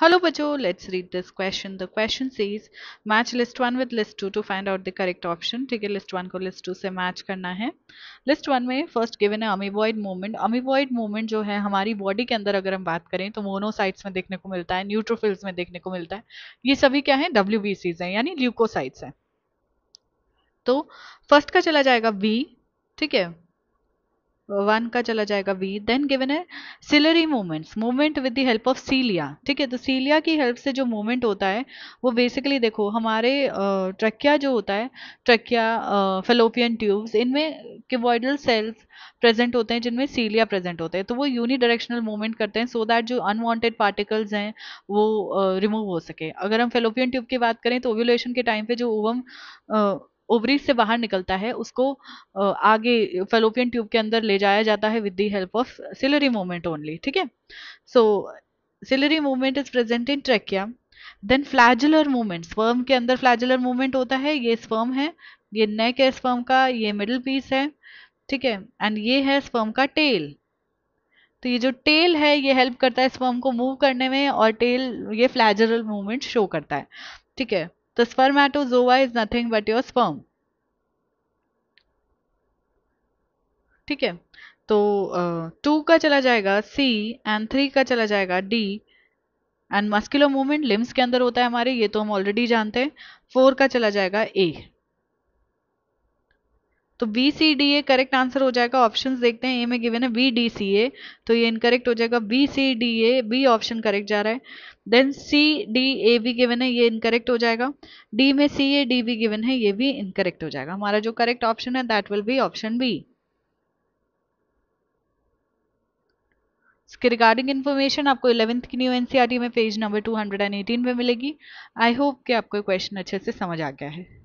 Hello Bajo, let's read this question. The question says match list 1 with list 2 to find out the correct option. ठीक है list 1 को list 2 से match करना है List 1 में first given है amoeboid movement. Amoeboid movement जो है हमारी body के अंदर अगर हम बात करें तो मोनोसाइट्स में देखने को मिलता है न्यूट्रोफिल्स में देखने को मिलता है ये सभी क्या है डब्ल्यू हैं यानी ल्यूकोसाइट्स हैं तो फर्स्ट का चला जाएगा बी ठीक है वन का चला जाएगा वी देन गिवन है ciliary movements movement with the help of cilia ठीक है तो सीलिया की हेल्प से जो मूवमेंट होता है वो बेसिकली देखो हमारे ट्रकिया जो होता है ट्रकिया फेलोपियन ट्यूब्स इनमें किवॉइडल सेल्स प्रेजेंट होते हैं जिनमें सीलिया प्रेजेंट होते हैं तो वो यूनिडायरेक्शनल मूवमेंट करते हैं सो so दैट जो अनवांटेड पार्टिकल्स हैं वो रिमूव uh, हो सके अगर हम फेलोपियन ट्यूब की बात करें तो ओव्यूलेशन के टाइम पे जो ओवम ओवरीज से बाहर निकलता है उसको आगे फेलोपियन ट्यूब के अंदर ले जाया जाता है with the help of ciliary movement only ठीक है so ciliary movement is present in trachea then flagellar movement sperm के अंदर फ्लैजुलर मूवमेंट होता है ये स्पर्म है ये नेक है स्पर्म का ये मिडिल पीस है ठीक है एंड ये है स्पर्म का टेल तो ये जो टेल है ये हेल्प करता है स्पर्म को मूव करने में और टेल ये फ्लैजरल मूवमेंट शो करता है ठीक है The spermatozoa is nothing but your sperm. ठीक है तो टू uh, का चला जाएगा सी एंड थ्री का चला जाएगा D and muscular movement limbs के अंदर होता है हमारे ये तो हम ऑलरेडी जानते हैं फोर का चला जाएगा ए तो B C D A correct answer हो जाएगा ऑप्शन देखते हैं ए में गिवन है बी डी सी ए तो ये इनकरेक्ट हो जाएगा B C D A B option correct जा रहा है देन सी डी ए भी गिवन है ये इनकरेक्ट हो जाएगा डी में सी ए डी भी गिवन है ये भी इनकरेक्ट हो जाएगा हमारा जो करेक्ट ऑप्शन है that will be option B इसके रिगार्डिंग इन्फॉर्मेशन आपको इलेवंथ की न्यू एनसीआरटी e में पेज नंबर 218 में मिलेगी आई होप कि आपको क्वेश्चन अच्छे से समझ आ गया है